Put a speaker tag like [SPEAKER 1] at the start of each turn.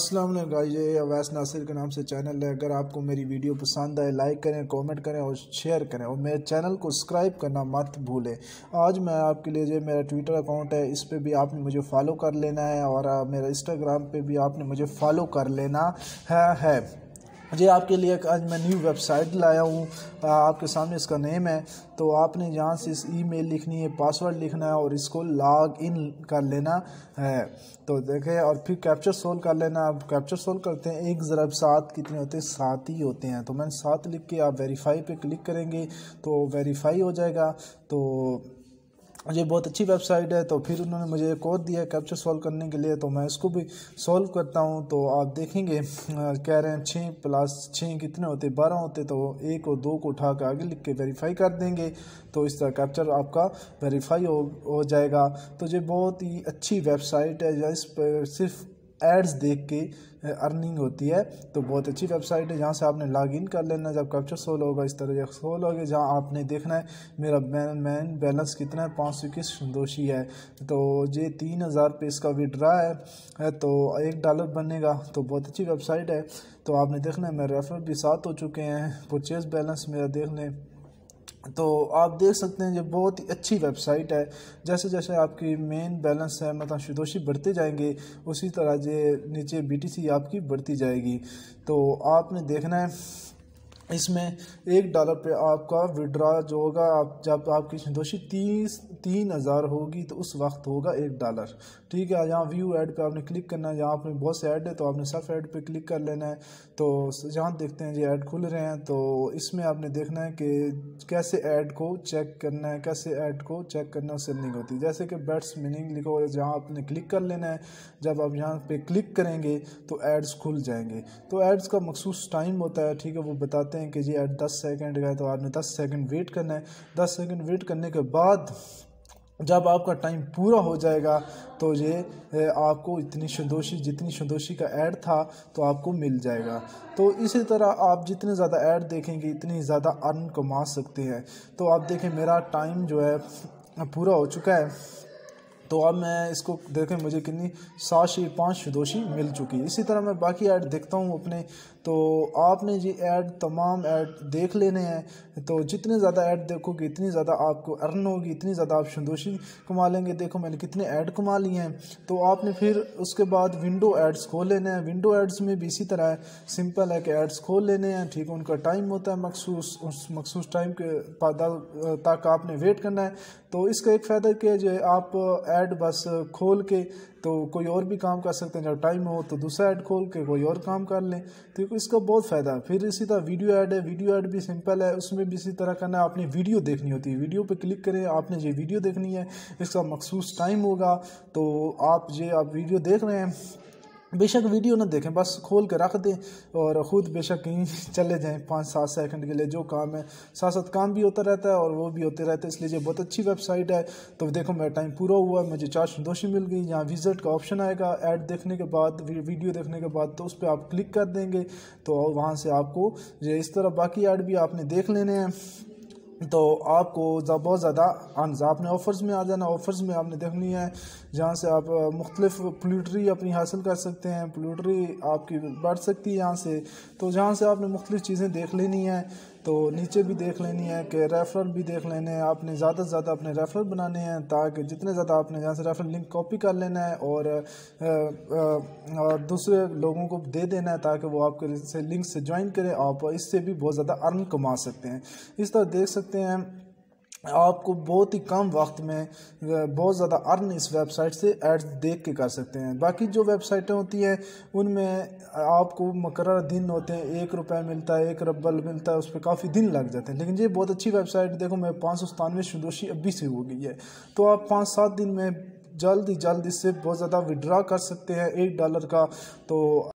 [SPEAKER 1] अस्सलाम वालेकुम गाइस ये अवैस नासिर के नाम से चैनल है अगर आपको मेरी वीडियो पसंद आए लाइक करें कमेंट करें और शेयर करें और मेरे चैनल को सब्सक्राइब करना मत भूलें आज मैं आपके लिए जो मेरा ट्विटर अकाउंट है इस पर भी आपने मुझे फॉलो कर लेना है और मेरा इंस्टाग्राम पर भी आपने मुझे फॉलो कर लेना है, है। जी आपके लिए एक आज मैं न्यू वेबसाइट लाया हूँ आपके सामने इसका नेम है तो आपने यहाँ से इस ईमेल लिखनी है पासवर्ड लिखना है और इसको लॉग इन कर लेना है तो देखें और फिर कैप्चर सोल्व कर लेना आप कैप्चर सोल्व करते हैं एक ज़रब सात कितने होते हैं सात ही होते हैं तो मैंने सात लिख के आप वेरीफाई पे क्लिक करेंगे तो वेरीफाई हो जाएगा तो ये बहुत अच्छी वेबसाइट है तो फिर उन्होंने मुझे एक और दिया कैप्चर सॉल्व करने के लिए तो मैं इसको भी सॉल्व करता हूँ तो आप देखेंगे कह रहे हैं छः प्लस छः कितने होते बारह होते तो एक और दो को उठा कर आगे लिख के वेरीफाई कर देंगे तो इस तरह कैप्चर आपका वेरीफाई हो हो जाएगा तो ये बहुत ही अच्छी वेबसाइट है या इस पर सिर्फ एड्स देख के अर्निंग होती है तो बहुत अच्छी वेबसाइट है जहाँ से आपने लॉग इन कर लेना जब कैप्चर सोल होगा इस तरह से सोल होगा जहाँ आपने देखना है मेरा मैन मैन बैलेंस कितना है पाँच सौ इक्कीस दोषी है तो ये तीन हज़ार पे इसका विड्रा है तो एक डॉलर बनेगा तो बहुत अच्छी वेबसाइट है तो आपने देखना है मेरे रेफर भी साथ हो चुके हैं परचेज बैलेंस मेरा देख लें तो आप देख सकते हैं ये बहुत ही अच्छी वेबसाइट है जैसे जैसे आपकी मेन बैलेंस है मतलब शुदोशी बढ़ते जाएंगे उसी तरह ये नीचे बीटीसी आपकी बढ़ती जाएगी तो आपने देखना है इसमें एक डॉलर पे आपका विड्रा जो होगा आप जब आपकी संतोषी तीस तीन हज़ार होगी तो उस वक्त होगा एक डॉलर ठीक है यहाँ व्यू ऐड पे आपने क्लिक करना है यहाँ पर बहुत से ऐड है तो आपने सेल्फ ऐड पे क्लिक कर लेना है तो यहाँ देखते हैं ये ऐड खुल रहे हैं तो इसमें आपने देखना है कि कैसे ऐड को चेक करना है कैसे ऐड को चेक करना सेलिंग होती है जैसे कि बैट्स मीनिंग लिखो जहाँ आपने क्लिक कर लेना है जब आप यहाँ पर क्लिक करेंगे तो एड्स खुल जाएंगे तो एड्स का मखसूस टाइम होता है ठीक है वो बताते हैं हैं कि जी यार दस सेकेंड का है तो आपने दस सेकेंड वेट करना है दस सेकेंड वेट करने के बाद जब आपका टाइम पूरा हो जाएगा तो ये आपको इतनी शदोशी जितनी शदोशी का ऐड था तो आपको मिल जाएगा तो इसी तरह आप जितने ज़्यादा ऐड देखेंगे इतनी ज़्यादा अर्न कमा सकते हैं तो आप देखें मेरा टाइम जो है पूरा हो चुका है तो अब मैं इसको देखें मुझे कितनी सात शीट पाँच दोषी मिल चुकी इसी तरह मैं बाकी ऐड देखता हूँ अपने तो आपने जी ऐड तमाम ऐड देख लेने हैं तो जितने ज़्यादा ऐड देखोगे इतनी ज़्यादा आपको अर्न होगी इतनी ज़्यादा आप शुदोशी कमा लेंगे देखो मैंने कितने ऐड कमा लिए हैं तो आपने फिर उसके बाद विंडो एड्स खोल लेने हैं विंडो एड्स में भी इसी तरह है सिंपल है कि एड्स खोल लेने हैं ठीक है उनका टाइम होता है मखसूस उस मखसूस टाइम के तक आपने वेट करना है तो इसका एक फ़ायदा क्या है जो है आप ऐड बस खोल के तो कोई और भी काम कर सकते हैं जब टाइम हो तो दूसरा ऐड खोल के कोई और काम कर लें तो इसका बहुत फ़ायदा है फिर इसी तरह वीडियो ऐड है वीडियो ऐड भी सिंपल है उसमें भी इसी तरह करना है आपने वीडियो देखनी होती है वीडियो पर क्लिक करें आपने ये वीडियो देखनी है इसका मखसूस टाइम होगा तो आप ये आप वीडियो देख रहे हैं बेशक वीडियो ना देखें बस खोल के रख दें और ख़ुद बेशक कहीं चले जाएं पाँच सात सेकंड के लिए जो काम है साथ साथ काम भी होता रहता है और वो भी होते रहते हैं इसलिए बहुत अच्छी वेबसाइट है तो देखो मेरा टाइम पूरा हुआ मुझे चार दोषी मिल गई यहाँ विज़िट का ऑप्शन आएगा ऐड देखने के बाद वीडियो देखने के बाद तो उस पर आप क्लिक कर देंगे तो वहाँ से आपको ये इस तरह बाकी ऐड भी आपने देख लेने हैं तो आपको बहुत ज़्यादा आंजा आपने ऑफ़र्स में आ जाना ऑफ़र्स में आपने देखनी है जहाँ से आप मुख्तलिफ पोल्यूटरी अपनी हासिल कर सकते हैं पोल्यूटरी आपकी बढ़ सकती है यहाँ से तो जहाँ से आपने मुख्तलिफ चीज़ें देख लेनी है तो नीचे भी देख लेनी है कि रेफरल भी देख लेने हैं आपने ज़्यादा से ज़्यादा अपने रेफरल बनाने हैं ताकि जितने ज़्यादा आपने यहाँ से रेफरल लिंक कॉपी कर लेना है और और दूसरे लोगों को दे देना है ताकि वो आपके से लिंक से ज्वाइन करें आप इससे भी बहुत ज़्यादा अर्न कमा सकते हैं इस तरह देख सकते हैं आपको बहुत ही कम वक्त में बहुत ज़्यादा अर्न इस वेबसाइट से एड्स देख के कर सकते हैं बाकी जो वेबसाइटें होती हैं उनमें आपको मकर दिन होते हैं एक रुपये मिलता है एक रबल मिलता है उस पर काफ़ी दिन लग जाते हैं लेकिन ये बहुत अच्छी वेबसाइट देखो मैं पाँच सौ सतानवे शुदोशी अभी से हो गई है तो आप पाँच सात दिन में जल्द ही जल्द इससे बहुत ज़्यादा विड्रा कर सकते हैं एक डॉलर का तो